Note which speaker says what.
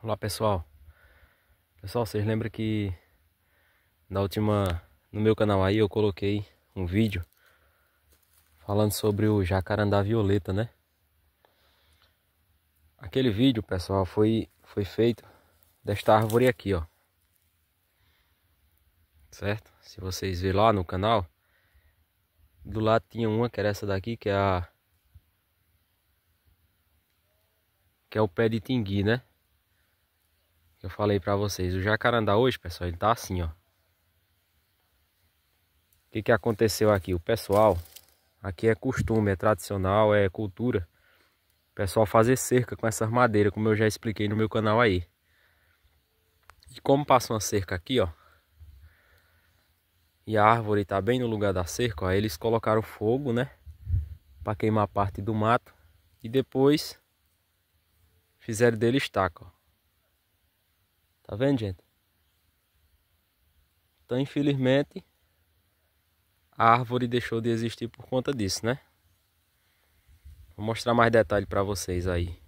Speaker 1: Olá pessoal Pessoal, vocês lembram que Na última No meu canal aí eu coloquei um vídeo Falando sobre o jacarandá violeta, né? Aquele vídeo, pessoal, foi, foi feito Desta árvore aqui, ó Certo? Se vocês verem lá no canal Do lado tinha uma que era essa daqui Que é a Que é o pé de tingui, né? que eu falei para vocês. O jacarandá hoje, pessoal, ele tá assim, ó. O que, que aconteceu aqui? O pessoal, aqui é costume, é tradicional, é cultura. O pessoal fazer cerca com essas madeiras, como eu já expliquei no meu canal aí. E como passa uma cerca aqui, ó. E a árvore tá bem no lugar da cerca, ó. Eles colocaram fogo, né? Pra queimar parte do mato. E depois fizeram dele estaca, ó. Tá vendo, gente? Então, infelizmente, a árvore deixou de existir por conta disso, né? Vou mostrar mais detalhe para vocês aí.